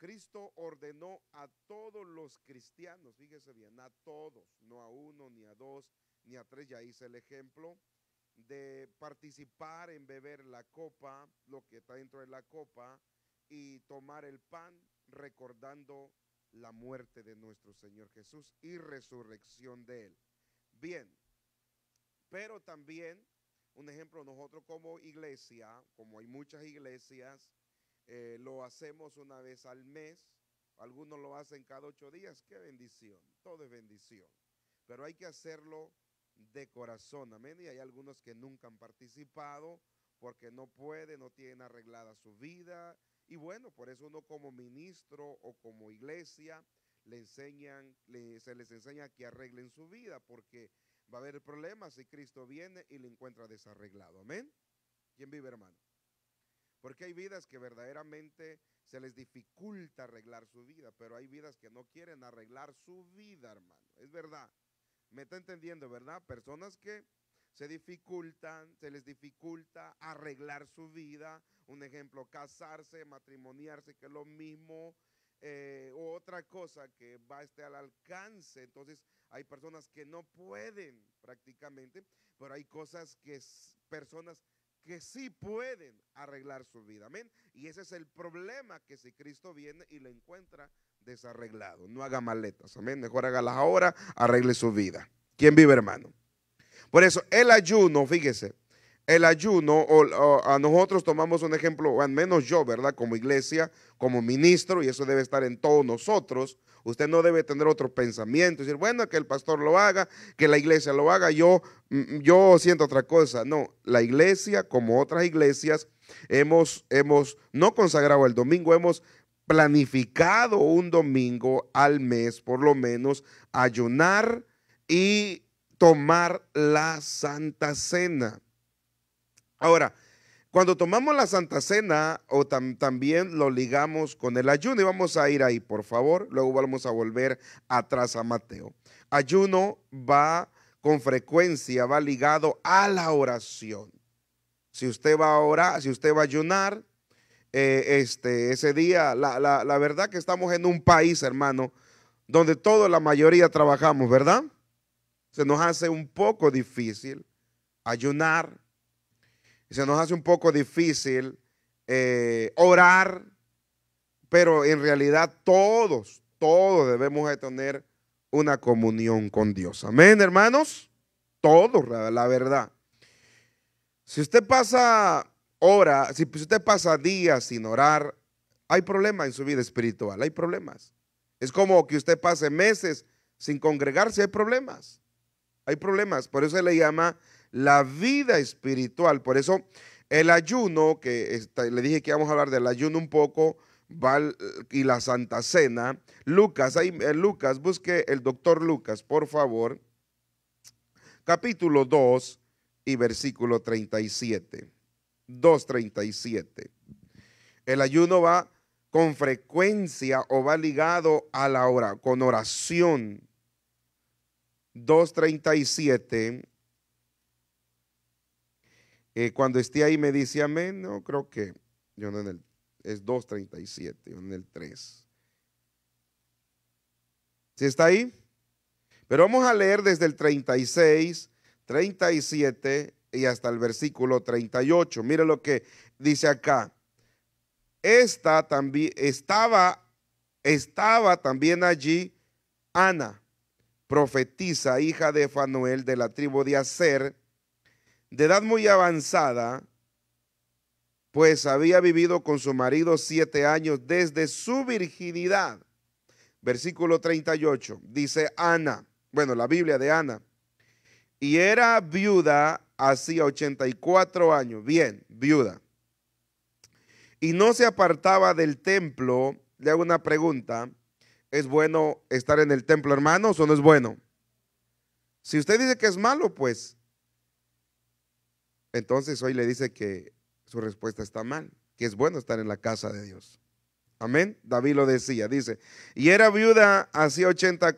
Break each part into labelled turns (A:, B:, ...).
A: Cristo ordenó a todos los cristianos, fíjese bien, a todos, no a uno, ni a dos, ni a tres, ya hice el ejemplo, de participar en beber la copa, lo que está dentro de la copa, y tomar el pan, recordando la muerte de nuestro Señor Jesús y resurrección de Él. Bien, pero también, un ejemplo, nosotros como iglesia, como hay muchas iglesias, eh, lo hacemos una vez al mes, algunos lo hacen cada ocho días, qué bendición, todo es bendición. Pero hay que hacerlo de corazón, amén. Y hay algunos que nunca han participado porque no pueden, no tienen arreglada su vida. Y bueno, por eso uno como ministro o como iglesia le enseñan, se les enseña que arreglen su vida porque va a haber problemas si Cristo viene y le encuentra desarreglado, amén. ¿Quién vive, hermano? Porque hay vidas que verdaderamente se les dificulta arreglar su vida, pero hay vidas que no quieren arreglar su vida, hermano. Es verdad. ¿Me está entendiendo, verdad? Personas que se dificultan, se les dificulta arreglar su vida. Un ejemplo, casarse, matrimoniarse, que es lo mismo. Eh, otra cosa que va a estar al alcance. Entonces hay personas que no pueden prácticamente, pero hay cosas que personas que sí pueden arreglar su vida. Amén. Y ese es el problema que si Cristo viene y lo encuentra desarreglado. No haga maletas. Amén. Mejor hágalas ahora, arregle su vida. ¿Quién vive, hermano? Por eso el ayuno, fíjese, el ayuno, o, a nosotros tomamos un ejemplo, al menos yo, ¿verdad? Como iglesia, como ministro, y eso debe estar en todos nosotros. Usted no debe tener otro pensamiento, decir, bueno, que el pastor lo haga, que la iglesia lo haga, yo, mm, mm, yo siento otra cosa. No, la iglesia, como otras iglesias, hemos, hemos no consagrado el domingo, hemos planificado un domingo al mes, por lo menos, ayunar y tomar la Santa Cena. Ahora, cuando tomamos la Santa Cena o también lo ligamos con el ayuno, y vamos a ir ahí, por favor, luego vamos a volver atrás a Mateo. Ayuno va con frecuencia, va ligado a la oración. Si usted va a orar, si usted va a ayunar, eh, este, ese día, la, la, la verdad que estamos en un país, hermano, donde toda la mayoría trabajamos, ¿verdad? Se nos hace un poco difícil ayunar, se nos hace un poco difícil eh, orar, pero en realidad todos, todos debemos de tener una comunión con Dios. Amén, hermanos. Todos, la verdad. Si usted pasa horas, si usted pasa días sin orar, hay problemas en su vida espiritual, hay problemas. Es como que usted pase meses sin congregarse, hay problemas. Hay problemas, por eso se le llama la vida espiritual. Por eso el ayuno, que le dije que íbamos a hablar del ayuno un poco, y la Santa Cena. Lucas, eh, Lucas, busque el doctor Lucas, por favor. Capítulo 2 y versículo 37. 2.37. El ayuno va con frecuencia o va ligado a la hora, con oración. 2.37 eh, cuando esté ahí me dice amén, no creo que, yo es 2.37, yo en el 3. ¿Sí está ahí? Pero vamos a leer desde el 36, 37 y hasta el versículo 38. Mire lo que dice acá. Esta también estaba, estaba también allí Ana, profetisa, hija de Efanuel de la tribu de Aser, de edad muy avanzada, pues había vivido con su marido siete años desde su virginidad. Versículo 38, dice Ana, bueno, la Biblia de Ana, y era viuda hacía 84 años, bien, viuda, y no se apartaba del templo, le hago una pregunta, ¿es bueno estar en el templo, hermanos, o no es bueno? Si usted dice que es malo, pues entonces hoy le dice que su respuesta está mal, que es bueno estar en la casa de Dios. Amén. David lo decía, dice, y era viuda hacía 80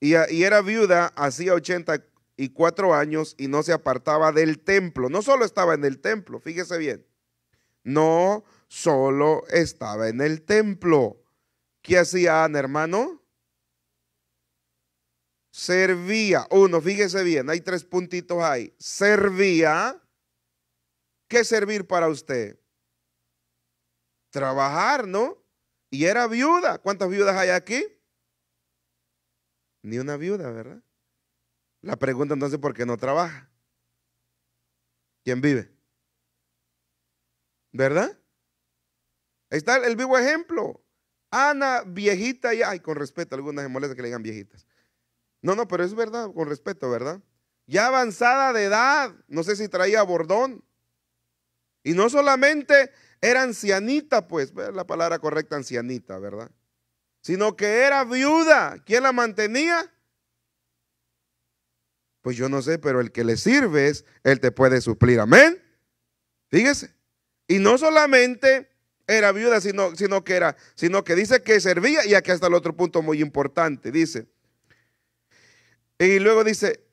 A: y, era viuda hacía 84 años y no se apartaba del templo. No solo estaba en el templo, fíjese bien. No solo estaba en el templo. ¿Qué hacía Ana, hermano? servía, uno, fíjese bien, hay tres puntitos ahí, servía, ¿qué servir para usted? Trabajar, ¿no? Y era viuda, ¿cuántas viudas hay aquí? Ni una viuda, ¿verdad? La pregunta entonces, ¿por qué no trabaja? ¿Quién vive? ¿Verdad? Ahí está el vivo ejemplo. Ana, viejita ya, ay, con respeto, algunas se molesta que le digan viejitas. No, no, pero es verdad, con respeto, ¿verdad? Ya avanzada de edad, no sé si traía bordón. Y no solamente era ancianita, pues, la palabra correcta, ancianita, ¿verdad? Sino que era viuda. ¿Quién la mantenía? Pues yo no sé, pero el que le es, él te puede suplir. Amén. Fíjese. Y no solamente era viuda, sino, sino que era, sino que dice que servía, y aquí hasta el otro punto muy importante, dice, y luego dice,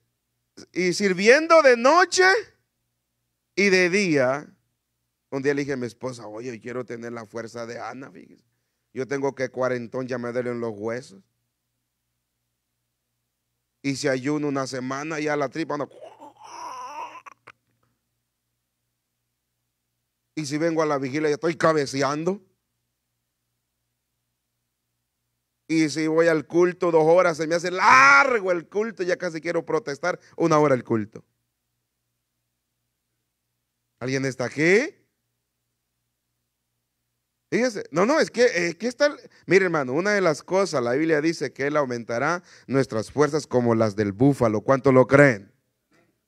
A: y sirviendo de noche y de día. Un día le dije a mi esposa, oye, quiero tener la fuerza de Ana, fíjese. Yo tengo que cuarentón ya me duelen los huesos. Y si ayuno una semana, ya la tripa no. Y si vengo a la vigilia, ya estoy cabeceando. Y si voy al culto dos horas, se me hace largo el culto, ya casi quiero protestar una hora el culto. ¿Alguien está aquí? Fíjense, no, no, es que, es está, mire hermano, una de las cosas, la Biblia dice que Él aumentará nuestras fuerzas como las del búfalo. ¿Cuánto lo creen?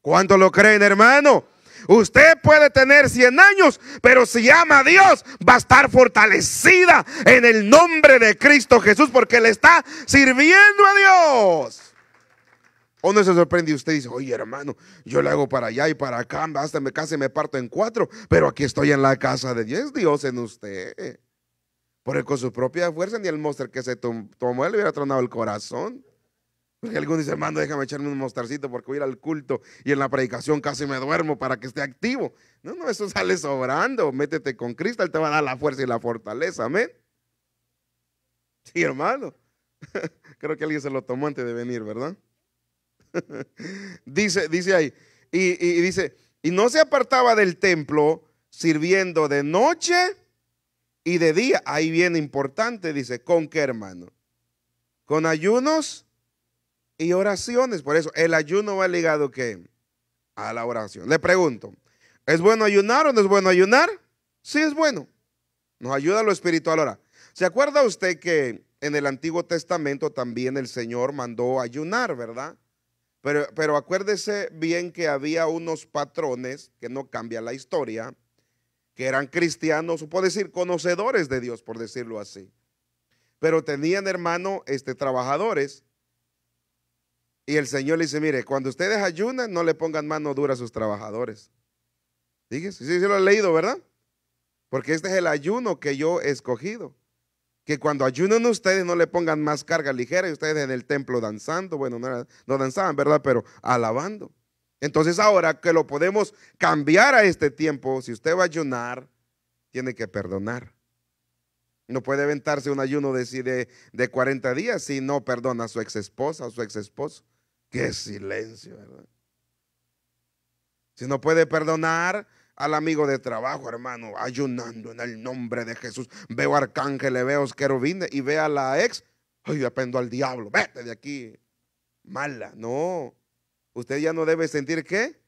A: ¿Cuánto lo creen, hermano? Usted puede tener 100 años, pero si ama a Dios, va a estar fortalecida en el nombre de Cristo Jesús porque le está sirviendo a Dios. ¿O no se sorprende usted dice, oye hermano, yo le hago para allá y para acá, hasta me casi me parto en cuatro, pero aquí estoy en la casa de Dios, Dios en usted. Porque con su propia fuerza ni el monster que se tomó él hubiera tronado el corazón. Porque Algunos dice, hermano, déjame echarme un mostarcito porque voy ir al culto y en la predicación casi me duermo para que esté activo. No, no, eso sale sobrando. Métete con Cristo, Él te va a dar la fuerza y la fortaleza. Amén. Sí, hermano. Creo que alguien se lo tomó antes de venir, ¿verdad? dice, dice ahí, y, dice, y no se apartaba del templo sirviendo de noche y de día. Ahí viene importante, dice, ¿con qué hermano? Con ayunos y oraciones. Por eso, el ayuno va ligado a la oración. Le pregunto, ¿es bueno ayunar o no es bueno ayunar? Sí, es bueno. Nos ayuda lo espiritual ahora. ¿Se acuerda usted que en el Antiguo Testamento también el Señor mandó ayunar, verdad? Pero, pero, acuérdese bien que había unos patrones, que no cambia la historia, que eran cristianos, o puedo decir, conocedores de Dios, por decirlo así. Pero tenían, hermano, este, trabajadores y el Señor le dice, mire, cuando ustedes ayunan, no le pongan mano dura a sus trabajadores. Dígese, sí, sí lo he leído, ¿verdad? Porque este es el ayuno que yo he escogido. Que cuando ayunan ustedes no le pongan más carga ligera y ustedes en el templo danzando, bueno, no, danzaban, ¿verdad? Pero alabando. Entonces ahora que lo podemos cambiar a este tiempo, si usted va a ayunar, tiene que perdonar. No puede aventarse un ayuno de, de, 40 días si no perdona a su ex esposa o su ex esposo. Qué silencio, ¿verdad? Si no puede perdonar al amigo de trabajo, hermano, ayunando en el nombre de Jesús, veo arcángeles, veo querubines y vea a la ex, ay, yo apendo al diablo, vete de aquí, mala, no. Usted ya no debe sentir qué?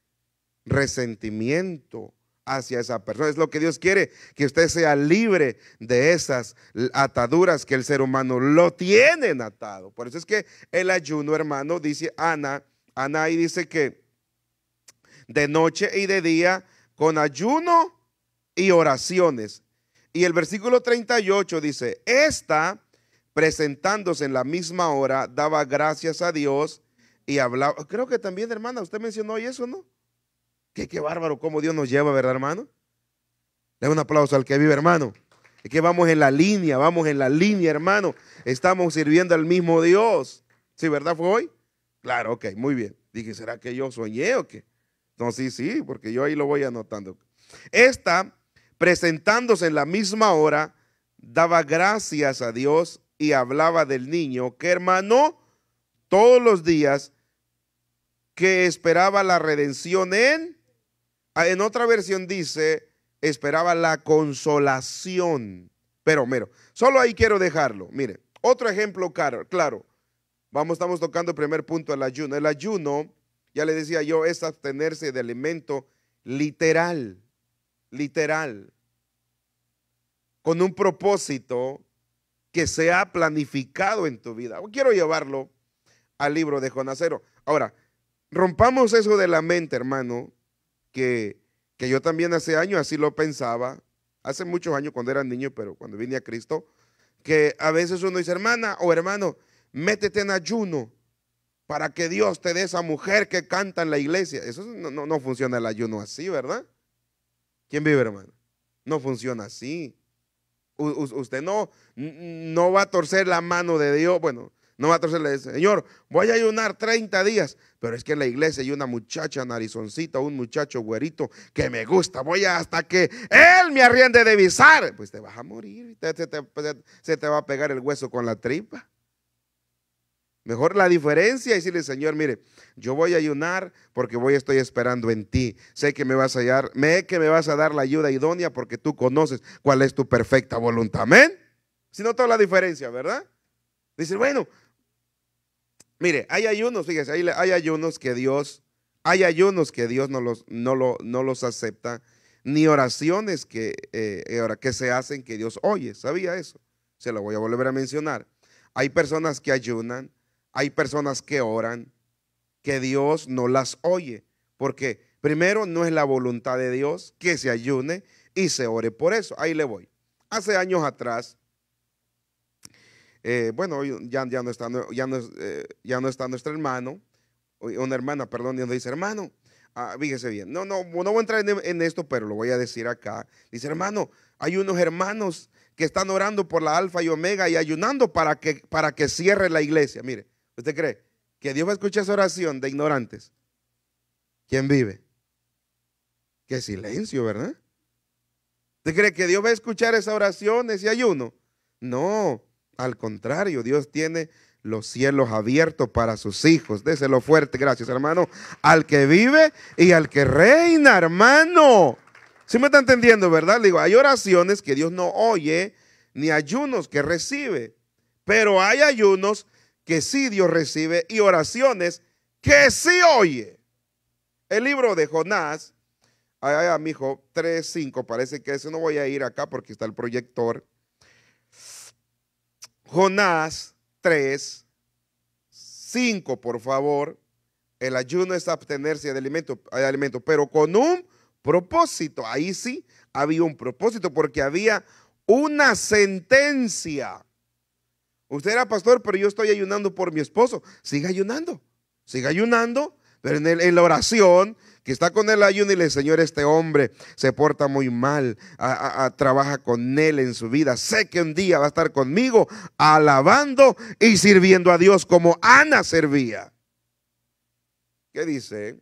A: Resentimiento hacia esa persona. Es lo que Dios quiere, que usted sea libre de esas ataduras que el ser humano lo tiene atado. Por eso es que el ayuno, hermano, dice Ana, Ana ahí dice que de noche y de día, con ayuno y oraciones. Y el versículo 38 dice, esta, presentándose en la misma hora, daba gracias a Dios y hablaba. Creo que también, hermana, usted mencionó hoy eso, ¿no? Qué, qué bárbaro cómo Dios nos lleva, ¿verdad, hermano? Le un aplauso al que vive, hermano. Es que vamos en la línea, vamos en la línea, hermano. Estamos sirviendo al mismo Dios. ¿Sí, verdad? ¿Fue hoy? Claro, ok, muy bien. Dije, ¿será que yo soñé o qué? No, sí, sí, porque yo ahí lo voy anotando. Esta, presentándose en la misma hora, daba gracias a Dios y hablaba del niño que hermano, todos los días que esperaba la redención en Ah, en otra versión dice, esperaba la consolación. Pero, mero. solo ahí quiero dejarlo. Mire, otro ejemplo claro. claro. Vamos, estamos tocando el primer punto, del ayuno. El ayuno, ya le decía yo, es abstenerse de alimento literal, literal, con un propósito que se ha planificado en tu vida. Quiero llevarlo al libro de Jonacero. Ahora, rompamos eso de la mente, hermano, que, yo también hace años así lo pensaba, hace muchos años cuando era niño, pero cuando vine a Cristo, que a veces uno dice, hermana o hermano, métete en ayuno para que Dios te dé esa mujer que canta en la iglesia. Eso no, no, funciona el ayuno así, ¿verdad? ¿Quién vive, hermano? No funciona así. usted no, no va a torcer la mano de Dios. Bueno, no va a le dice, Señor, voy a ayunar 30 días. Pero es que en la iglesia hay una muchacha narizoncita, un muchacho güerito que me gusta. Voy hasta que él me arriende de visar. Pues te vas a morir. Pues, se te va a pegar el hueso con la tripa. Mejor la diferencia y decirle, Señor, mire, yo voy a ayunar porque voy, estoy esperando en ti. Sé que me vas a hallar, me, que me vas a dar la ayuda idónea porque tú conoces cuál es tu perfecta voluntad. Amén. Si no, toda la diferencia, ¿verdad? Dice, bueno, Mire, hay ayunos, fíjese, hay, ayunos que Dios, hay ayunos que Dios no los, no los acepta, ni oraciones que, eh, que se hacen que Dios oye. ¿Sabía eso? Se lo voy a volver a mencionar. Hay personas que ayunan, hay personas que oran, que Dios no las oye, porque primero no es la voluntad de Dios que se ayune y se ore por eso. Ahí le voy. Hace años atrás, eh, bueno, ya, ya, no está, ya, no, eh, ya no está nuestro hermano, una hermana, perdón, y dice, hermano, ah, fíjese bien, no, no, no voy a entrar en, esto, pero lo voy a decir acá. Dice, hermano, hay unos hermanos que están orando por la alfa y omega y ayunando para que, para que cierre la iglesia. Mire, ¿usted cree que Dios va a escuchar esa oración de ignorantes? ¿Quién vive? Qué silencio, ¿verdad? ¿Usted cree que Dios va a escuchar esas oración y ayuno? No, al contrario, Dios tiene los cielos abiertos para sus hijos. Déselo fuerte, gracias hermano, al que vive y al que reina, hermano. ¿Sí me está entendiendo, verdad? digo, hay oraciones que Dios no oye, ni ayunos que recibe, pero hay ayunos que sí Dios recibe y oraciones que sí oye. El libro de Jonás, ay, ay, 3, 3.5, parece que eso no voy a ir acá porque está el proyector. Jonás 3, 5, por favor. El ayuno es abstenerse de alimento, pero con un propósito. Ahí sí había un propósito porque había una sentencia. Usted era pastor, pero yo estoy ayunando por mi esposo. Siga ayunando, siga ayunando, pero en la oración que está con él ayuno y le dice, Señor, este hombre se porta muy mal, trabaja con él en su vida. Sé que un día va a estar conmigo alabando y sirviendo a Dios como Ana servía. ¿Qué dice?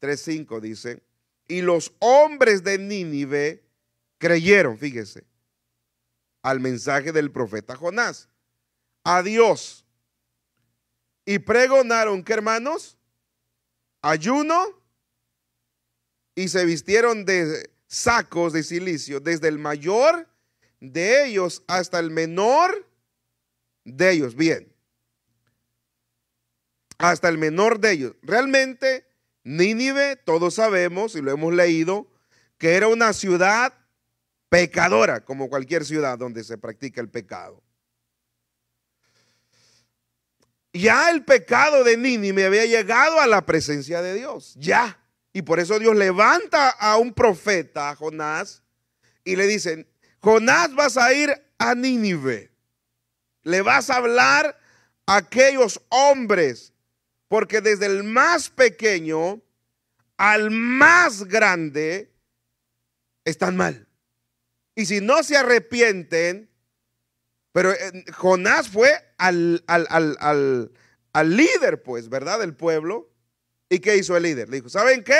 A: 3.5 dice, y los hombres de Nínive creyeron, fíjese, al mensaje del profeta Jonás, a Dios. Y pregonaron que hermanos, ayuno y se vistieron de sacos de silicio, desde el mayor de ellos hasta el menor de ellos. Bien, hasta el menor de ellos. Realmente, Nínive, todos sabemos y lo hemos leído, que era una ciudad pecadora, como cualquier ciudad donde se practica el pecado. Ya el pecado de Nínive había llegado a la presencia de Dios, ya. Y por eso Dios levanta a un profeta, a Jonás, y le dicen, Jonás vas a ir a Nínive, le vas a hablar a aquellos hombres, porque desde el más pequeño al más grande están mal. Y si no se arrepienten, pero eh, Jonás fue al, al líder, pues, ¿verdad? Del pueblo. ¿Y qué hizo el líder? Le dijo, ¿saben qué?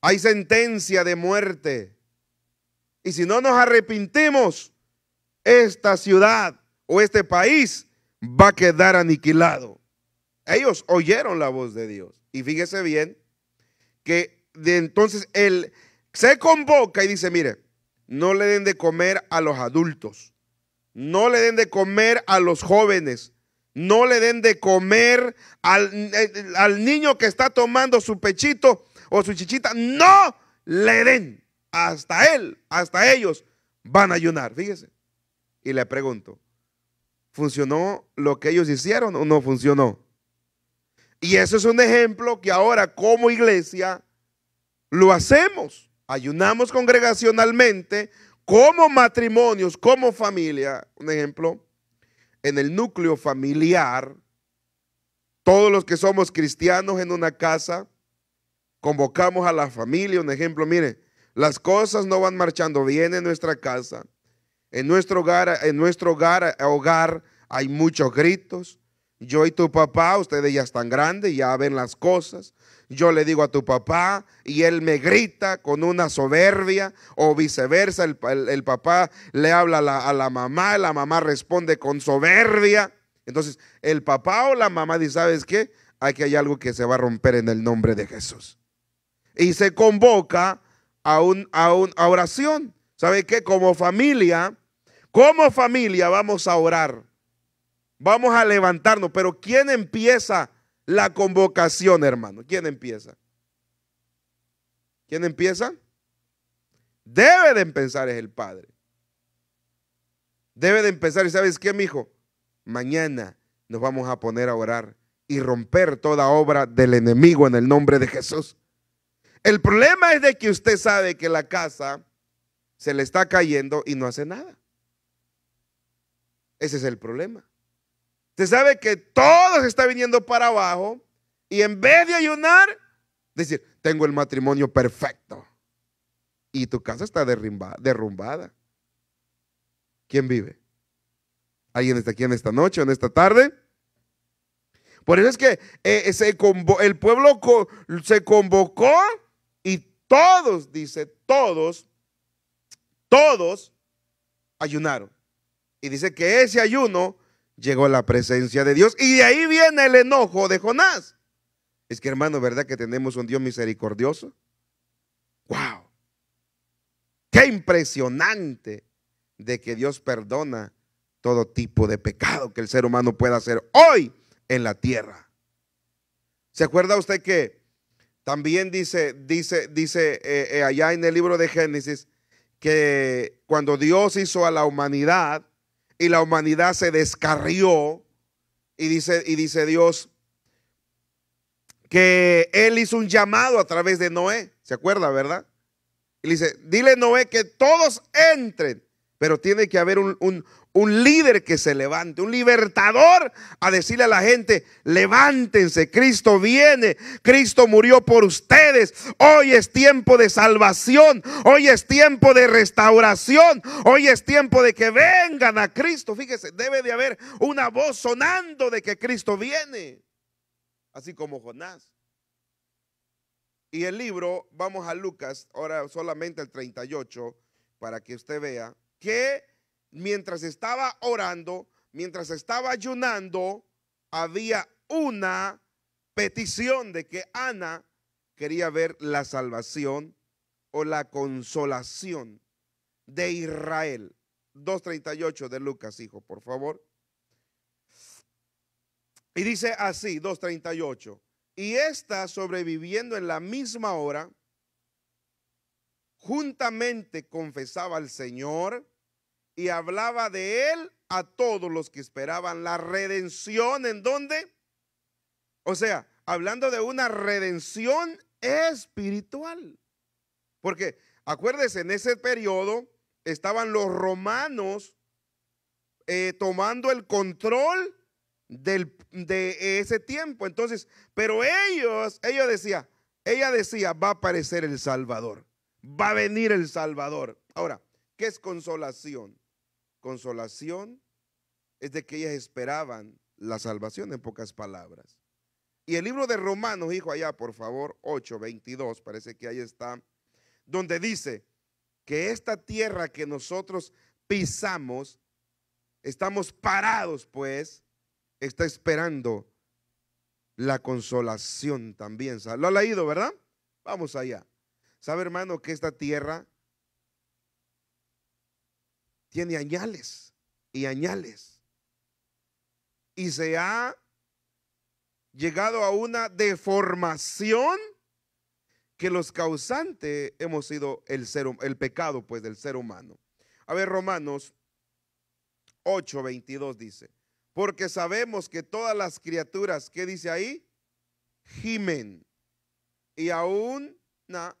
A: Hay sentencia de muerte. Y si no nos arrepintimos, esta ciudad o este país va a quedar aniquilado. Ellos oyeron la voz de Dios. Y fíjese bien que de entonces él se convoca y dice, mire, no le den de comer a los adultos, no le den de comer a los jóvenes, no le den de comer eh, al, niño que está tomando su pechito o su chichita. No le den. Hasta él, hasta ellos van a ayunar. Fíjese. Y le pregunto, ¿funcionó lo que ellos hicieron o no funcionó? Y eso es un ejemplo que ahora como iglesia lo hacemos. Ayunamos congregacionalmente, como matrimonios, como familia. Un ejemplo, en el núcleo familiar, todos los que somos cristianos en una casa, convocamos a la familia. Un ejemplo, mire, las cosas no van marchando bien en nuestra casa. En nuestro hogar, en nuestro hogar, hay muchos gritos. Yo y tu papá, ustedes ya están grandes, ya ven las cosas yo le digo a tu papá y él me grita con una soberbia o viceversa, el, papá le habla a la, mamá, la mamá responde con soberbia. Entonces, el papá o la mamá dice, ¿sabes qué? Aquí hay algo que se va a romper en el nombre de Jesús. Y se convoca a, un, a, oración. ¿Sabe qué? Como familia, como familia vamos a orar. Vamos a levantarnos. Pero ¿quién empieza la convocación, hermano. ¿Quién empieza? ¿Quién empieza? Debe de empezar es el padre. Debe de empezar. ¿Y sabes qué, mi hijo? Mañana nos vamos a poner a orar y romper toda obra del enemigo en el nombre de Jesús. El problema es de que usted sabe que la casa se le está cayendo y no hace nada. Ese es el problema. Se sabe que todo se está viniendo para abajo y en vez de ayunar, decir, tengo el matrimonio perfecto. Y tu casa está derrumbada. ¿Quién vive? ¿Alguien está aquí en esta noche o en esta tarde? Por eso es que eh, eh, el pueblo se convocó y todos, dice, todos, todos ayunaron. Y dice que ese ayuno llegó la presencia de Dios. Y de ahí viene el enojo de Jonás. Es que hermano, ¿verdad que tenemos un Dios misericordioso? ¡Wow! ¡Qué impresionante de que Dios perdona todo tipo de pecado que el ser humano pueda hacer hoy en la tierra! ¿Se acuerda usted que también dice, dice, dice eh, eh, allá en el libro de Génesis que cuando Dios hizo a la humanidad, y la humanidad se descarrió. Y dice, y dice Dios que Él hizo un llamado a través de Noé. ¿Se acuerda, verdad? Y dice, dile Noé que todos entren, pero tiene que haber un, un líder que se levante, un libertador a decirle a la gente, levántense, Cristo viene, Cristo murió por ustedes, hoy es tiempo de salvación, hoy es tiempo de restauración, hoy es tiempo de que vengan a Cristo. Fíjese, debe de haber una voz sonando de que Cristo viene, así como Jonás. Y el libro, vamos a Lucas, ahora solamente el 38, para que usted vea que mientras estaba orando, mientras estaba ayunando, había una petición de que Ana quería ver la salvación o la consolación de Israel. 2.38 de Lucas, hijo, por favor. Y dice así, 2.38. Y esta sobreviviendo en la misma hora, juntamente confesaba al Señor y hablaba de él a todos los que esperaban la redención. ¿En dónde? O sea, hablando de una redención espiritual. Porque acuérdese, en ese periodo estaban los romanos eh, tomando el control de ese tiempo. Entonces, pero ellos, ellos decía, ella decía, va a aparecer el Salvador, va a venir el Salvador. Ahora, ¿qué es consolación? consolación es de que ellas esperaban la salvación, en pocas palabras. Y el libro de Romanos, hijo, allá, por favor, 8:22, parece que ahí está, donde dice que esta tierra que nosotros pisamos, estamos parados, pues, está esperando la consolación también. Lo ha leído, ¿verdad? Vamos allá. ¿Sabe, hermano, que esta tierra tiene añales y añales. Y se ha llegado a una deformación que los causantes hemos sido el, pecado pues del ser humano. A ver, Romanos 8, 22 dice, porque sabemos que todas las criaturas, qué dice ahí? Gimen. Y aún,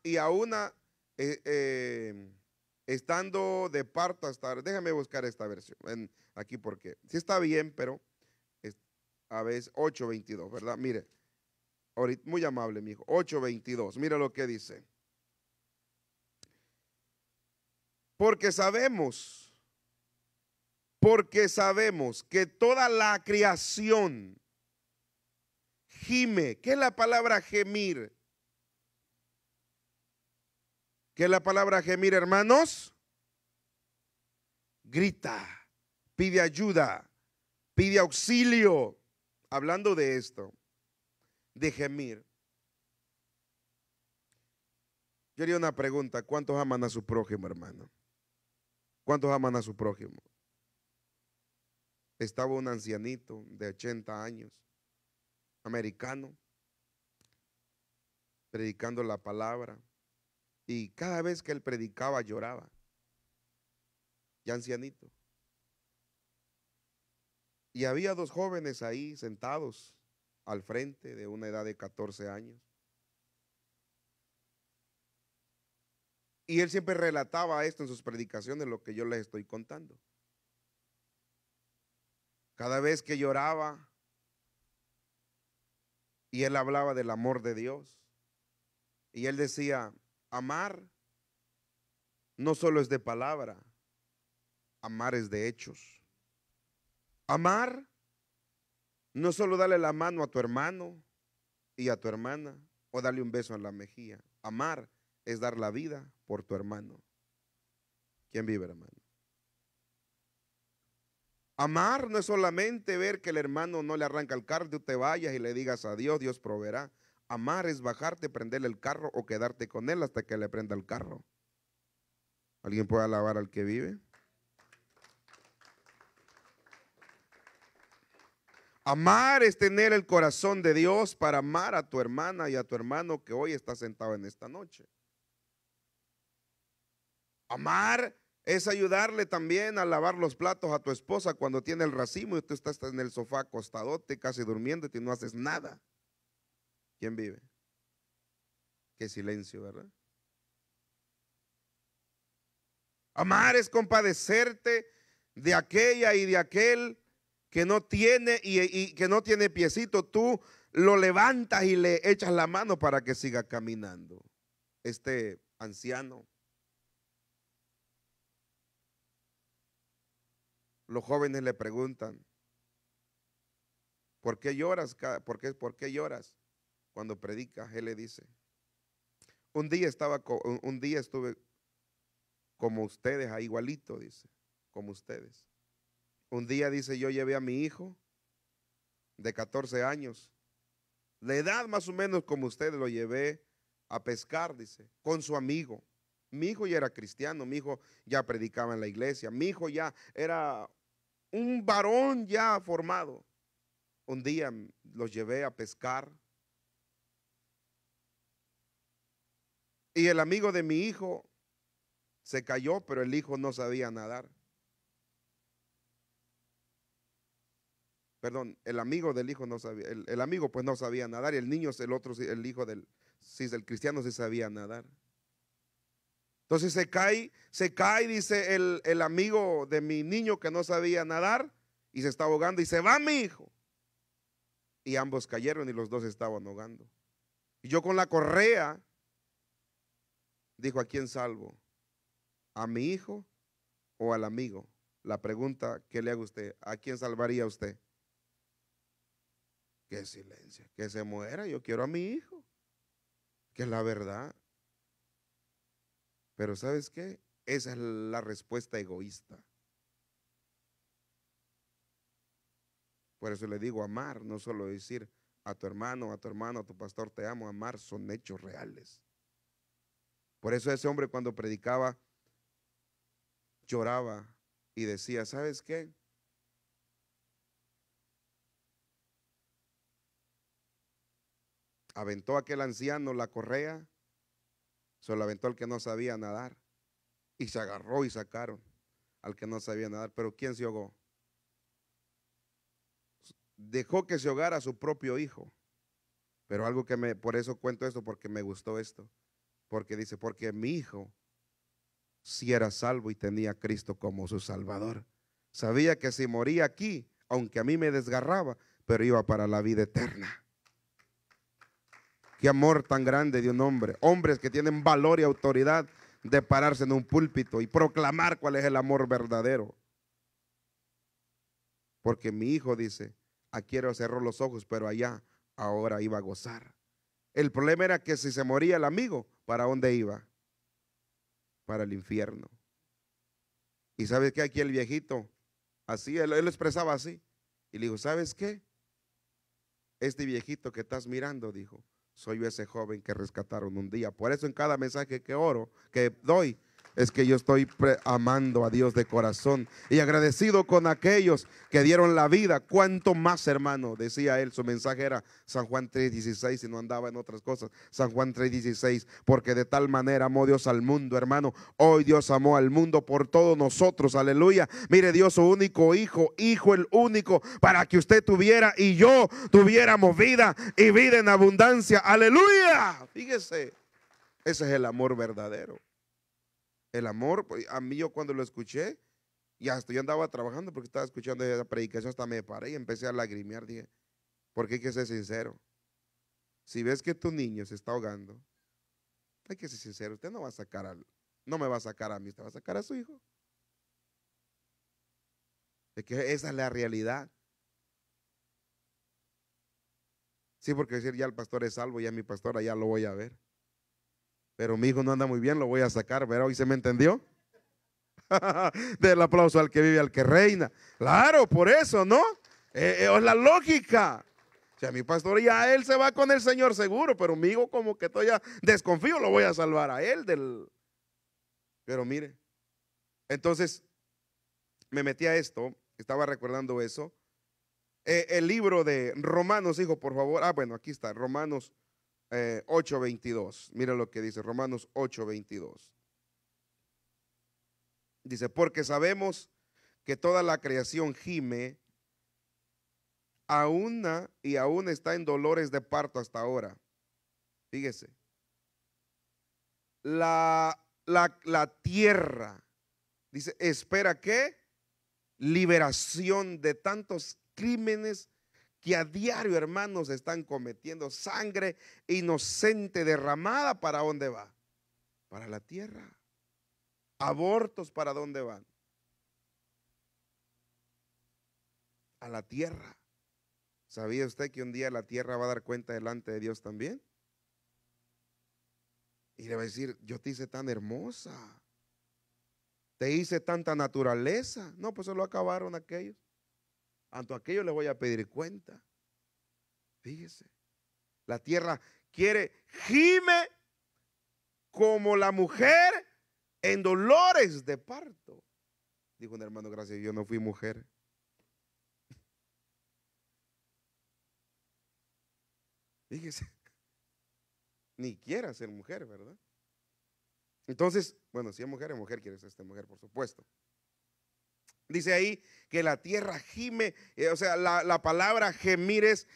A: y aún eh, eh, estando de parto hasta ahora. Déjame buscar esta versión aquí porque si está bien, pero a veces 8.22, ¿verdad? Mire, ahorita, muy amable, mi hijo. 8.22, mira lo que dice. Porque sabemos, porque sabemos que toda la creación gime. que es la palabra gemir? Que la palabra gemir, hermanos? Grita, pide ayuda, pide auxilio. Hablando de esto, de gemir. Yo haría una pregunta, ¿cuántos aman a su prójimo, hermano? ¿Cuántos aman a su prójimo? Estaba un ancianito de 80 años, americano, predicando la palabra. Y cada vez que él predicaba lloraba. Ya ancianito. Y había dos jóvenes ahí sentados al frente de una edad de 14 años. Y él siempre relataba esto en sus predicaciones, lo que yo les estoy contando. Cada vez que lloraba, y él hablaba del amor de Dios, y él decía, amar no solo es de palabra, amar es de hechos. Amar no solo darle la mano a tu hermano y a tu hermana o darle un beso en la mejilla. Amar es dar la vida por tu hermano. ¿Quién vive, hermano? Amar no es solamente ver que el hermano no le arranca el carro, te vayas y le digas adiós, Dios, Dios proveerá. Amar es bajarte, prenderle el carro o quedarte con él hasta que le prenda el carro. ¿Alguien puede alabar al que vive? Amar es tener el corazón de Dios para amar a tu hermana y a tu hermano que hoy está sentado en esta noche. Amar es ayudarle también a lavar los platos a tu esposa cuando tiene el racimo y tú estás en el sofá acostadote, casi durmiendo y no haces nada. ¿Quién vive? Qué silencio, ¿verdad? Amar es compadecerte de aquella y de aquel que no tiene y, que no tiene piecito. Tú lo levantas y le echas la mano para que siga caminando. Este anciano. Los jóvenes le preguntan, ¿por qué lloras? ¿Por qué, por qué lloras? cuando predica, él le dice, un día, estaba, un día estuve como ustedes, igualito, dice, como ustedes. Un día, dice, yo llevé a mi hijo de 14 años, la edad más o menos como ustedes, lo llevé a pescar, dice, con su amigo. Mi hijo ya era cristiano, mi hijo ya predicaba en la iglesia, mi hijo ya era un varón ya formado. Un día mm, los llevé a pescar Y el amigo de mi hijo se cayó, pero el hijo no sabía nadar. Perdón, el amigo del hijo no sabía, el, amigo pues no sabía nadar y el niño, el otro, el hijo del, cristiano sí sabía nadar. Entonces se cae, se cae, dice el, el amigo de mi niño que no sabía nadar y se está ahogando y se va mi hijo. Y ambos cayeron y los dos estaban ahogando. Y yo con la correa dijo, ¿a quién salvo? ¿A mi hijo o al amigo? La pregunta que le hago a usted, ¿a quién salvaría usted? Qué silencio, que se muera, yo quiero a mi hijo, que es la verdad. Pero ¿sabes qué? Esa es la respuesta egoísta. Por eso le digo amar, no solo decir a tu hermano, a tu hermano, a tu pastor, te amo, amar son hechos reales. Por eso ese hombre cuando predicaba lloraba y decía, ¿sabes qué? Aventó aquel anciano la correa, se lo aventó al que no sabía nadar y se agarró y sacaron al que no sabía nadar. Pero ¿quién se ahogó? Dejó que se ahogara a su propio hijo. Pero algo que me, por eso cuento esto, porque me gustó esto. Porque dice, porque mi hijo si era salvo y tenía a Cristo como su Salvador. Sabía que si moría aquí, aunque a mí me desgarraba, pero iba para la vida eterna. Qué amor tan grande de un hombre. Hombres que tienen valor y autoridad de pararse en un púlpito y proclamar cuál es el amor verdadero. Porque mi hijo dice, aquí ah, cerró los ojos, pero allá ahora iba a gozar. El problema era que si se moría el amigo, ¿Para dónde iba? Para el infierno. Y sabes que aquí el viejito, así, él, lo expresaba así. Y le dijo, ¿sabes qué? Este viejito que estás mirando, dijo, soy yo ese joven que rescataron un día. Por eso en cada mensaje que oro, que doy, es que yo estoy amando a Dios de corazón y agradecido con aquellos que dieron la vida. Cuánto más, hermano? Decía él, su mensaje era San Juan 3:16 y no andaba en otras cosas. San Juan 3:16, porque de tal manera amó Dios al mundo, hermano. Hoy Dios amó al mundo por todos nosotros, aleluya. Mire Dios, su único hijo, hijo el único, para que usted tuviera y yo tuviéramos vida y vida en abundancia, aleluya. Fíjese, ese es el amor verdadero el amor, pues, a mí yo cuando lo escuché, y hasta yo andaba trabajando porque estaba escuchando esa predicación, hasta me paré y empecé a lagrimear, dije, porque hay que ser sincero. Si ves que tu niño se está ahogando, hay que ser sincero, usted no va a sacar al, no me va a sacar a mí, usted va a sacar a su hijo. Es que esa es la realidad. Sí, porque decir ya el pastor es salvo, ya mi pastora ya lo voy a ver pero mi hijo no anda muy bien, lo voy a sacar, ¿verdad? Hoy se me entendió. Del aplauso al que vive, al que reina. Claro, por eso, ¿no? Eh, eh, es la lógica. O sea, mi pastor ya él se va con el Señor seguro, pero mi hijo como que todavía desconfío, lo voy a salvar a él del... Pero mire, entonces me metí a esto, estaba recordando eso. Eh, el libro de Romanos, hijo, por favor. Ah, bueno, aquí está, Romanos 8.22. Eh, Mira lo que dice Romanos 8.22. Dice, porque sabemos que toda la creación gime aún y aún está en dolores de parto hasta ahora. Fíjese. La, la, la tierra, dice, espera que liberación de tantos crímenes que a diario, hermanos, están cometiendo sangre inocente derramada. ¿Para dónde va? Para la tierra. Abortos, ¿para dónde van? A la tierra. ¿Sabía usted que un día la tierra va a dar cuenta delante de Dios también? Y le va a decir, yo te hice tan hermosa, te hice tanta naturaleza. No, pues se lo acabaron aquellos. Anto aquello le voy a pedir cuenta. Fíjese, la tierra quiere, gime como la mujer en dolores de parto. Dijo un hermano, gracias, yo no fui mujer. Fíjese, ni quiera ser mujer, ¿verdad? Entonces, bueno, si es mujer, es mujer, quiere ser esta mujer, por supuesto. Dice ahí que la tierra gime, eh, o sea, la, la palabra gemir es,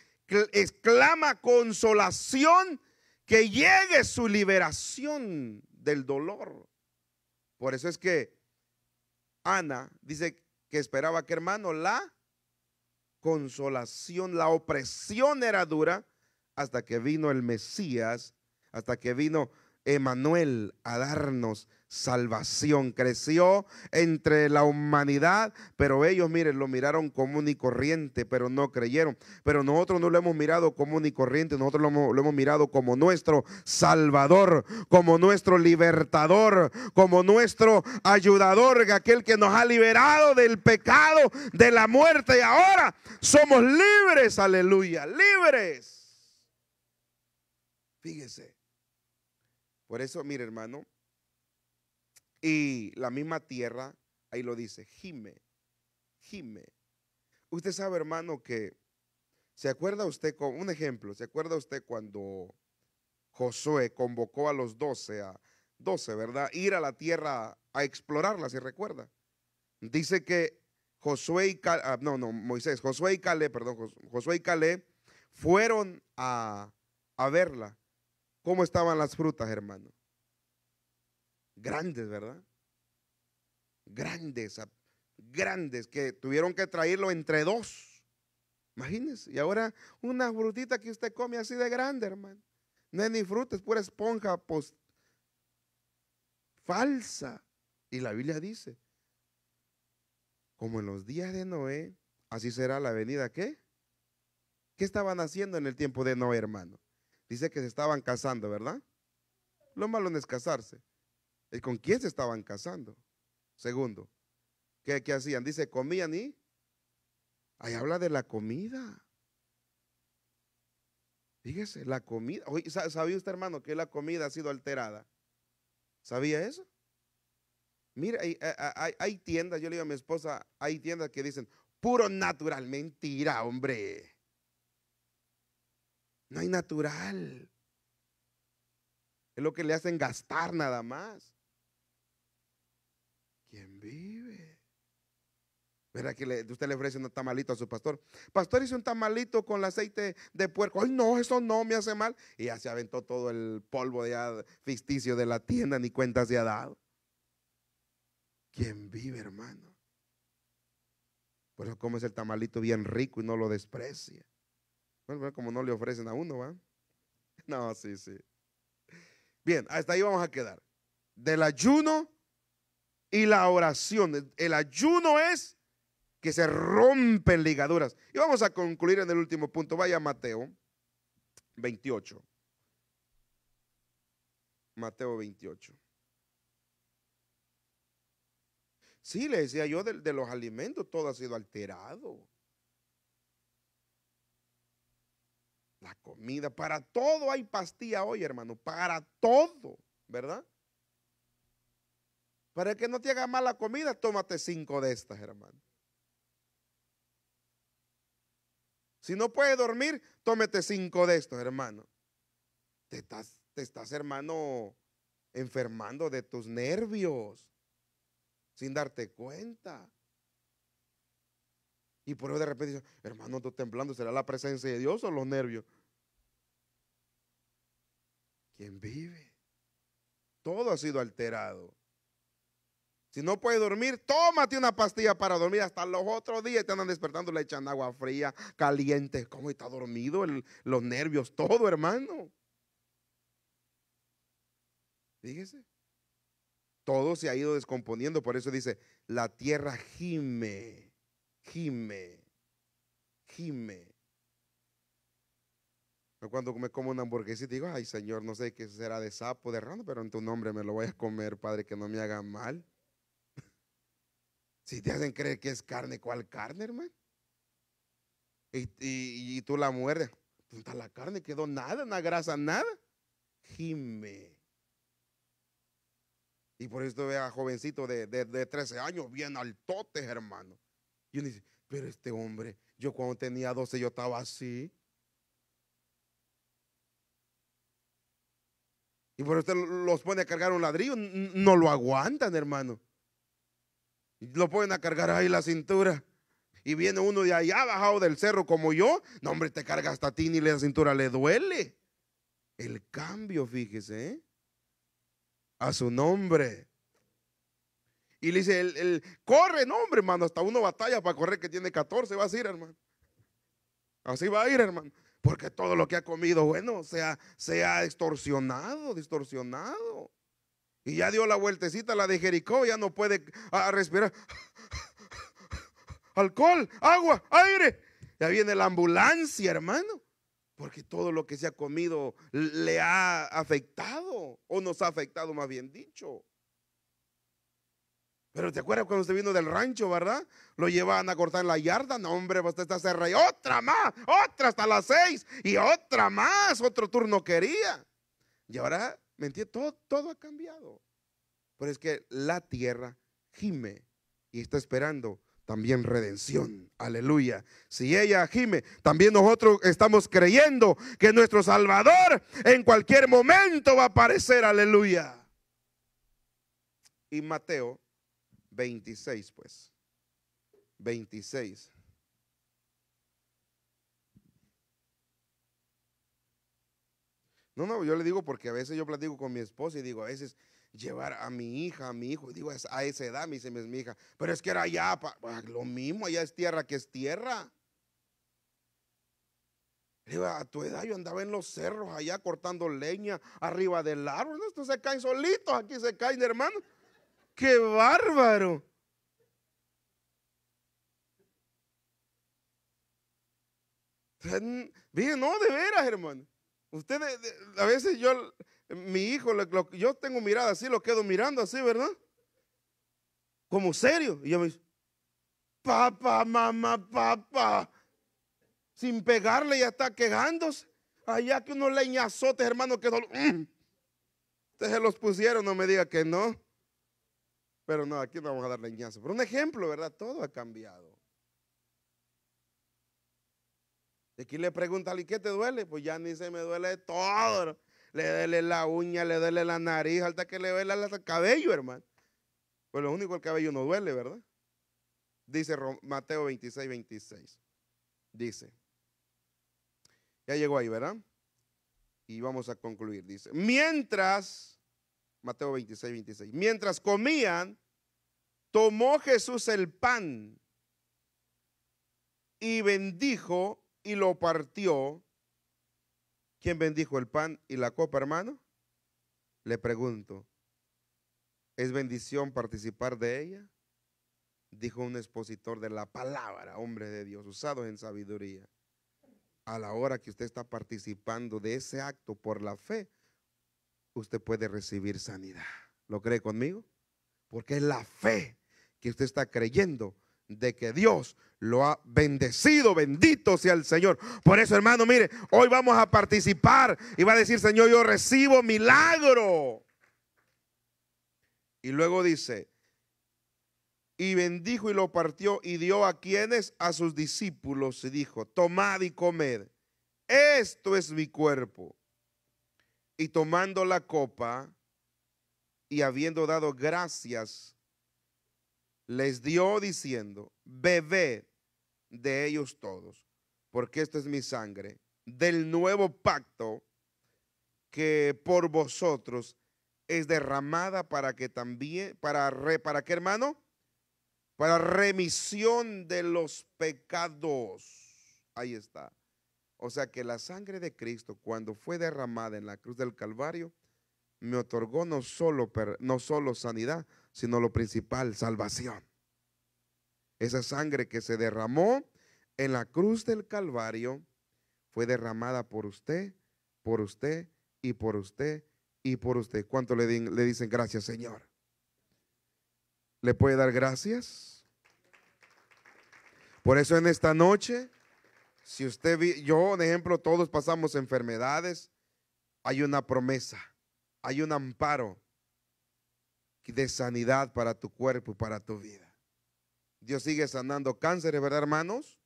A: exclama consolación, que llegue su liberación del dolor. Por eso es que Ana dice que esperaba que hermano la consolación, la opresión era dura hasta que vino el Mesías, hasta que vino Emanuel a darnos salvación. Creció entre la humanidad, pero ellos, miren, lo miraron común y corriente, pero no creyeron. Pero nosotros no lo hemos mirado común y corriente, nosotros lo hemos, mirado como nuestro salvador, como nuestro libertador, como nuestro ayudador, aquel que nos ha liberado del pecado, de la muerte. Y ahora somos libres, aleluya, libres. Fíjese. Por eso, mire hermano, y la misma tierra, ahí lo dice, gime, gime. Usted sabe, hermano, que se acuerda usted, con un ejemplo, se acuerda usted cuando Josué convocó a los doce, a doce, ¿verdad? Ir a la tierra a explorarla, ¿se recuerda. Dice que Josué y ah, no, no, Moisés, Josué y Calé, perdón, Josué y Calé fueron a, a verla. ¿Cómo estaban las frutas, hermano? grandes, ¿verdad? Grandes, grandes, que tuvieron que traerlo entre dos. Imagínense, y ahora una frutita que usted come así de grande, hermano. No es ni fruta, es pura esponja falsa. Y la Biblia dice, como en los días de Noé, así será la venida, ¿qué? ¿Qué estaban haciendo en el tiempo de Noé, hermano? Dice que se estaban casando, ¿verdad? Lo malo es casarse. ¿Con quién se estaban casando? Segundo, ¿qué, hacían? Dice, comían y... Ahí habla de la comida. Fíjese, la comida. ¿Sabía usted, hermano, que la comida ha sido alterada? ¿Sabía eso? Mira, hay, tiendas, yo le digo a mi esposa, hay tiendas que dicen, puro natural, mentira, hombre. No hay natural. Es lo que le hacen gastar nada más. ¿Verdad que usted le ofrece un tamalito a su pastor? Pastor, hice un tamalito con el aceite de puerco. Ay, no, eso no me hace mal. Y ya se aventó todo el polvo de ficticio de la tienda, ni cuenta se ha dado. ¿Quién vive, hermano. Por eso comes el tamalito bien rico y no lo desprecia. Bueno, como no le ofrecen a uno, ¿va? No, sí, sí. Bien, hasta ahí vamos a quedar. Del ayuno y la oración. El ayuno es que se rompen ligaduras. Y vamos a concluir en el último punto. Vaya Mateo 28. Mateo 28. Sí, le decía yo, de, los alimentos todo ha sido alterado. La comida, para todo hay pastilla hoy, hermano, para todo, ¿verdad? Para que no te haga mala comida, tómate cinco de estas, hermano. Si no puede dormir, tómete cinco de estos, hermano. Te estás, hermano, enfermando de tus nervios sin darte cuenta. Y por eso de repente dice, hermano, estoy temblando, ¿será la presencia de Dios o los nervios? ¿Quién vive? Todo ha sido alterado. Si no puedes dormir, tómate una pastilla para dormir. Hasta los otros días te andan despertando, le echan agua fría, caliente. ¿Cómo está dormido? los nervios, todo, hermano. Fíjese. Todo se ha ido descomponiendo. Por eso dice, la tierra gime, gime, gime. Cuando me como una y digo, ay Señor, no sé qué será de sapo, de rano, pero en tu nombre me lo voy a comer, Padre, que no me haga mal. Si te hacen creer que es carne, ¿cuál carne, hermano? Y, tú la muerdes. Pues ¿está la carne quedó nada, una grasa, nada. Gime. Y por eso ve a jovencito de, 13 años, bien altote, hermano. Y uno dice, pero este hombre, yo cuando tenía 12 yo estaba así. Y por eso los pone a cargar un ladrillo, no lo aguantan, hermano. Lo pueden a cargar ahí la cintura. Y viene uno de allá bajado del cerro como yo. No, hombre, te carga hasta ti ni la cintura le duele. El cambio, fíjese. ¿eh? A su nombre. Y le dice, el, corre, no, hombre, hermano. Hasta uno batalla para correr que tiene 14. va a ir, hermano. Así va a ir, hermano. Porque todo lo que ha comido, bueno, se ha, se ha extorsionado, distorsionado. Y ya dio la vueltecita, la de Jericó, ya no puede respirar. Alcohol, agua, aire. Ya viene la ambulancia, hermano. Porque todo lo que se ha comido le ha afectado, o nos ha afectado más bien dicho.
B: Pero ¿te acuerdas cuando
A: usted vino del rancho, verdad? Lo llevaban a cortar en la yarda. No, hombre, pues usted está cerrado. Y otra más, otra hasta las seis. Y otra más, otro turno quería. Y ahora ¿Me Todo, todo ha cambiado. Pero es que la tierra gime y está esperando también redención. Aleluya. Si ella gime, también nosotros estamos creyendo que nuestro Salvador en cualquier momento va a aparecer. Aleluya. Y Mateo 26, pues. 26. No, no, yo le digo porque a veces yo platico con mi esposa y digo, a veces llevar a mi hija, a mi hijo, digo, a esa edad, me dice mi hija, pero es que era allá, ah, lo mismo, allá es tierra que es tierra. Le digo, a tu edad yo andaba en los cerros allá cortando leña arriba del árbol, ¿no? estos se caen solitos, aquí se caen, hermano. ¡Qué bárbaro! Bien, no, de veras, hermano. Ustedes, a veces yo, mi hijo, yo tengo mirada así, lo quedo mirando así, ¿verdad? Como serio. Y yo me dice, papá, mamá, papá. Sin pegarle ya está quejándose. Allá que unos leñazotes, hermano, que no... Mm. Ustedes se los pusieron, no me diga que no. Pero no, aquí no vamos a dar leñazos. Pero un ejemplo, ¿verdad? Todo ha cambiado. ¿Y aquí le pregunta, ¿y qué te duele? Pues ya ni se me duele todo. Le duele la uña, le duele la nariz, hasta que le duele el cabello, hermano. Pues lo único, el cabello no duele, ¿verdad? Dice Mateo 26, 26. Dice, ya llegó ahí, ¿verdad? Y vamos a concluir. Dice, mientras, Mateo 26, 26, mientras comían, tomó Jesús el pan y bendijo y lo partió. ¿Quién bendijo el pan y la copa, hermano? Le pregunto, ¿es bendición participar de ella? Dijo un expositor de la palabra, hombre de Dios, usado en sabiduría. A la hora que usted está participando de ese acto por la fe, usted puede recibir sanidad. ¿Lo cree conmigo? Porque es la fe que usted está creyendo de que Dios lo ha bendecido, bendito sea el Señor. Por eso, hermano, mire, hoy vamos a participar y va a decir, Señor, yo recibo milagro. Y luego dice, y bendijo y lo partió y dio a quienes, a sus discípulos, y dijo, tomad y comed, esto es mi cuerpo. Y tomando la copa y habiendo dado gracias, les dio diciendo, bebed de ellos todos, porque esta es mi sangre del nuevo pacto que por vosotros es derramada para que también, para, re, ¿para qué hermano? Para remisión de los pecados. Ahí está. O sea que la sangre de Cristo, cuando fue derramada en la cruz del Calvario, me otorgó no solo, no sanidad, sino lo principal, salvación. Esa sangre que se derramó en la cruz del Calvario fue derramada por usted, por usted y por usted y por usted. ¿Cuánto le, le dicen gracias, Señor? ¿Le puede dar gracias? Por eso en esta noche, si usted, yo, de ejemplo, todos pasamos enfermedades, hay una promesa hay un amparo de sanidad para tu cuerpo y para tu vida. Dios sigue sanando cánceres, ¿verdad, hermanos?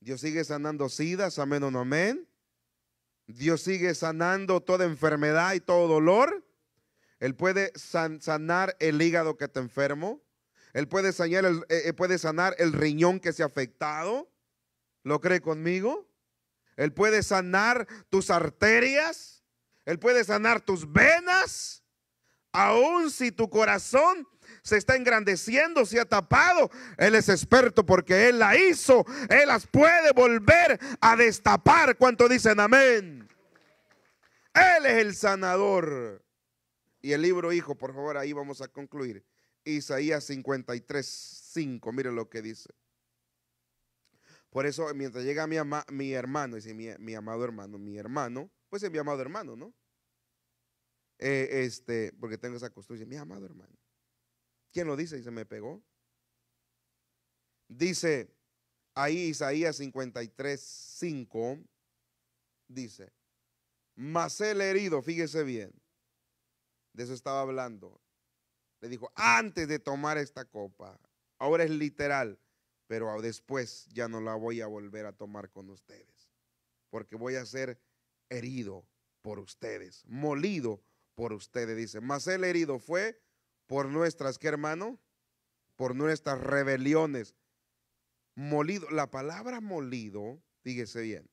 A: Dios sigue sanando sidas, amén o no amén. Dios sigue sanando toda enfermedad y todo dolor. Él puede sanar el hígado que te enfermo. Él puede sanar el, eh, eh, puede sanar el riñón que se ha afectado. ¿Lo cree conmigo? Él puede sanar tus arterias. Él puede sanar tus venas, aun si tu corazón se está engrandeciendo, se ha tapado. Él es experto porque Él la hizo. Él las puede volver a destapar. ¿Cuánto dicen amén? Él es el sanador. Y el libro, hijo, por favor, ahí vamos a concluir. Isaías 53, 5. Miren lo que dice. Por eso, mientras llega mi, hermano, dice mi amado hermano, mi hermano, pues es mi amado hermano, ¿no? Eh, este, porque tengo esa costumbre, mi amado hermano. ¿Quién lo dice? Y se me pegó. Dice ahí Isaías 53, 5, dice, mas el herido, fíjese bien, de eso estaba hablando. Le dijo, antes de tomar esta copa, ahora es literal, pero después ya no la voy a volver a tomar con ustedes, porque voy a ser herido por ustedes, molido por ustedes, dice. Mas el herido fue por nuestras, ¿qué hermano? Por nuestras rebeliones. Molido, la palabra molido, fíjese bien.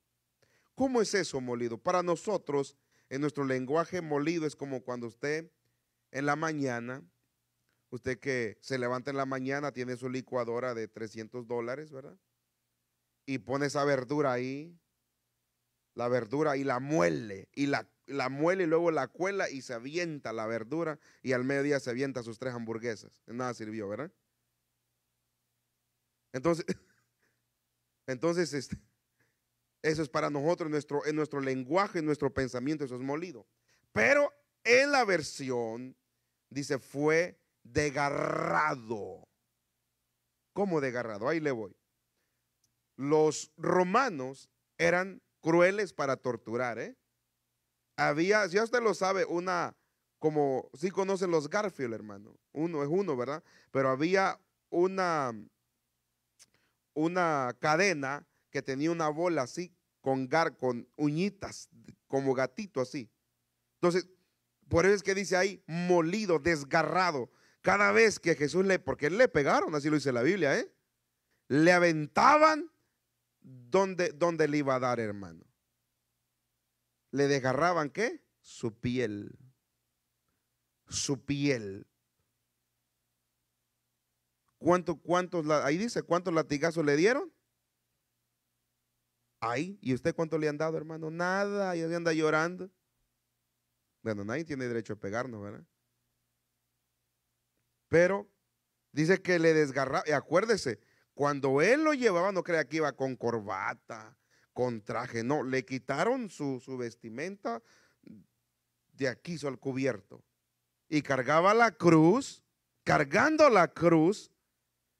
A: ¿Cómo es eso molido? Para nosotros, en nuestro lenguaje, molido es como cuando usted en la mañana, usted que se levanta en la mañana, tiene su licuadora de 300 dólares, ¿verdad? Y pone esa verdura ahí, la verdura y la muele, y la, la muele y luego la cuela y se avienta la verdura y al mediodía se avienta sus tres hamburguesas. Nada sirvió, ¿verdad? Entonces, entonces este, eso es para nosotros, nuestro, en nuestro lenguaje, nuestro pensamiento, eso es molido. Pero en la versión, dice, fue degarrado. ¿Cómo degarrado? Ahí le voy. Los romanos eran crueles para torturar, ¿eh? Había, ya usted lo sabe, una, como, si conocen los Garfield, hermano, uno es uno, ¿verdad? Pero había una, una cadena que tenía una bola así, con, gar, con uñitas, como gatito así. Entonces, por eso es que dice ahí, molido, desgarrado. Cada vez que Jesús le, porque le pegaron, así lo dice la Biblia, ¿eh? Le aventaban ¿dónde, le iba a dar, hermano? Le desgarraban qué? Su piel. Su piel. ¿Cuántos, ahí dice, cuántos latigazos le dieron? ahí ¿y usted cuánto le han dado, hermano? Nada, y anda llorando. Bueno, nadie tiene derecho a pegarnos, ¿verdad? Pero dice que le desgarraba, acuérdese, cuando él lo llevaba, no crea que iba con corbata, con traje, no, le quitaron su, vestimenta de aquí al cubierto y cargaba la cruz, cargando la cruz,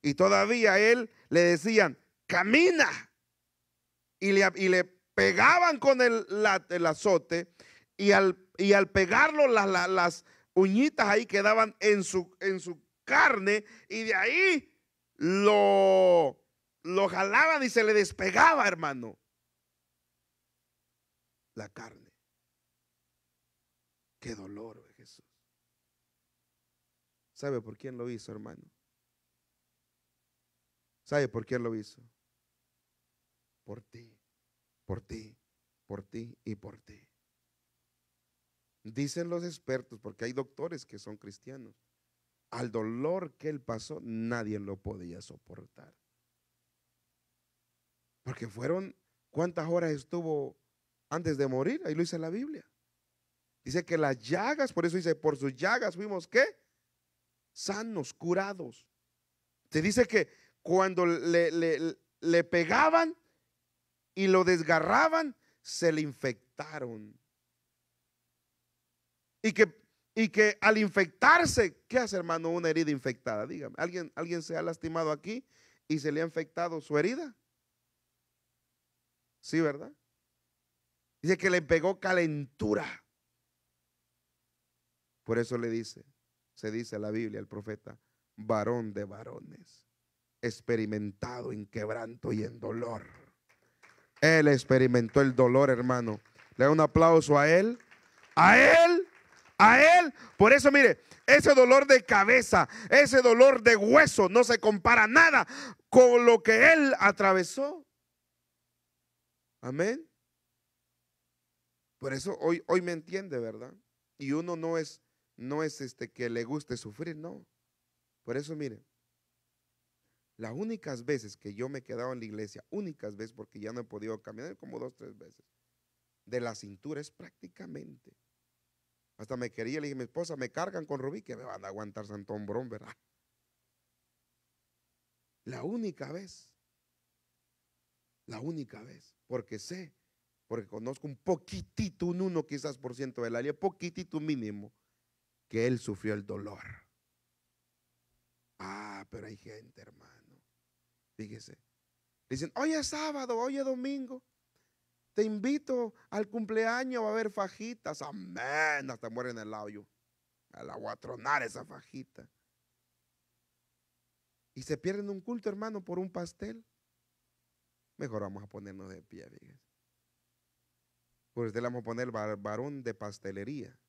A: y todavía él le decían, camina, y le, pegaban con el, azote, y al, y al pegarlo las uñitas ahí quedaban en su, en su carne, y de ahí lo, lo jalaban y se le despegaba, hermano. La carne. Qué dolor, Jesús. ¿Sabe por quién lo hizo, hermano? ¿Sabe por quién lo hizo? Por ti, por ti, por ti y por ti. Dicen los expertos, porque hay doctores que son cristianos al dolor que él pasó, nadie lo podía soportar. Porque fueron, ¿cuántas horas estuvo antes de morir? Ahí lo dice la Biblia. Dice que las llagas, por eso dice, por sus llagas fuimos qué? Sanos, curados. Te dice que cuando le, le, le pegaban y lo desgarraban, se le infectaron. Y que y que al infectarse, ¿qué hace hermano una herida infectada? Dígame, ¿alguien, ¿alguien se ha lastimado aquí y se le ha infectado su herida? Sí, ¿verdad? Dice que le pegó calentura. Por eso le dice, se dice la Biblia, el profeta, varón de varones, experimentado en quebranto y en dolor. Él experimentó el dolor, hermano. Le da un aplauso a él.
B: A él
A: a Él, por eso mire, ese dolor de cabeza, ese dolor de hueso no se compara nada con lo que Él atravesó. Amén. Por eso hoy, hoy me entiende, ¿verdad? Y uno no es, no es este que le guste sufrir, no. Por eso mire, las únicas veces que yo me he quedado en la iglesia, únicas veces porque ya no he podido caminar como dos, tres veces, de la cintura es prácticamente hasta me quería, le dije a mi esposa, me cargan con Rubí, que me van a aguantar Santón Brón, ¿verdad? La única vez, la única vez, porque sé, porque conozco un poquitito, un uno quizás por ciento del área, poquitito mínimo, que él sufrió el dolor. Ah, pero hay gente, hermano. Fíjese. Dicen, hoy es sábado, hoy es domingo. Te invito al cumpleaños, va a haber fajitas. Amén. Hasta mueren el labio. A la voy a tronar esa fajita. Y se pierden un culto, hermano, por un pastel. Mejor vamos a ponernos de pie, fíjese. Por usted le vamos a poner varón de pastelería.